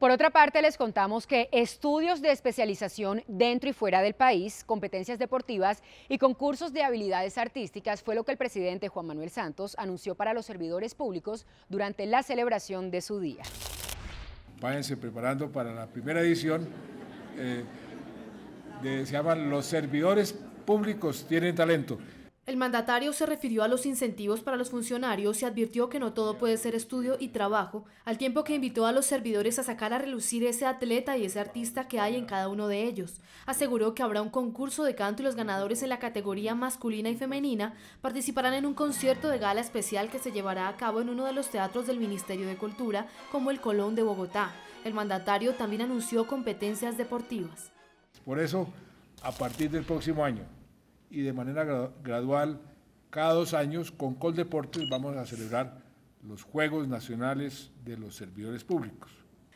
Por otra parte, les contamos que estudios de especialización dentro y fuera del país, competencias deportivas y concursos de habilidades artísticas fue lo que el presidente Juan Manuel Santos anunció para los servidores públicos durante la celebración de su día. Váyanse preparando para la primera edición. Eh, se llaman Los servidores públicos tienen talento. El mandatario se refirió a los incentivos para los funcionarios y advirtió que no todo puede ser estudio y trabajo, al tiempo que invitó a los servidores a sacar a relucir ese atleta y ese artista que hay en cada uno de ellos. Aseguró que habrá un concurso de canto y los ganadores en la categoría masculina y femenina participarán en un concierto de gala especial que se llevará a cabo en uno de los teatros del Ministerio de Cultura, como el Colón de Bogotá. El mandatario también anunció competencias deportivas. Por eso, a partir del próximo año, y de manera gradual, cada dos años, con Coldeportes vamos a celebrar los Juegos Nacionales de los Servidores Públicos.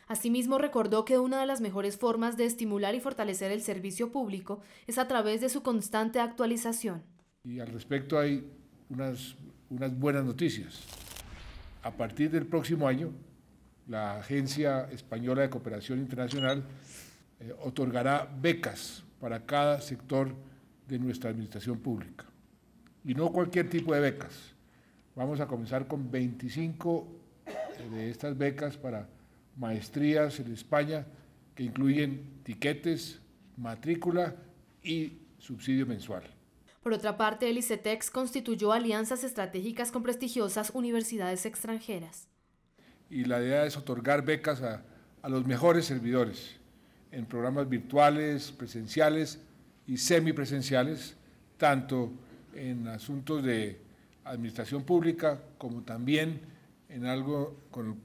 Asimismo, recordó que una de las mejores formas de estimular y fortalecer el servicio público es a través de su constante actualización. Y al respecto hay unas, unas buenas noticias. A partir del próximo año, la Agencia Española de Cooperación Internacional eh, otorgará becas para cada sector de nuestra administración pública. Y no cualquier tipo de becas. Vamos a comenzar con 25 eh, de estas becas para maestrías en España que incluyen tiquetes, matrícula y subsidio mensual. Por otra parte, el ICETEX constituyó alianzas estratégicas con prestigiosas universidades extranjeras. Y la idea es otorgar becas a, a los mejores servidores en programas virtuales, presenciales, y semipresenciales, tanto en asuntos de administración pública como también en algo con,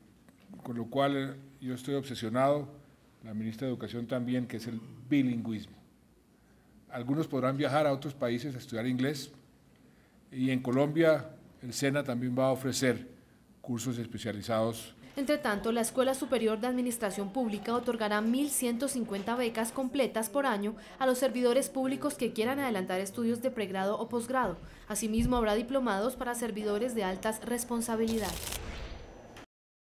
lo cual yo estoy obsesionado, la ministra de Educación también, que es el bilingüismo. Algunos podrán viajar a otros países a estudiar inglés y en Colombia el SENA también va a ofrecer cursos especializados entre tanto, la Escuela Superior de Administración Pública otorgará 1.150 becas completas por año a los servidores públicos que quieran adelantar estudios de pregrado o posgrado. Asimismo, habrá diplomados para servidores de altas responsabilidades.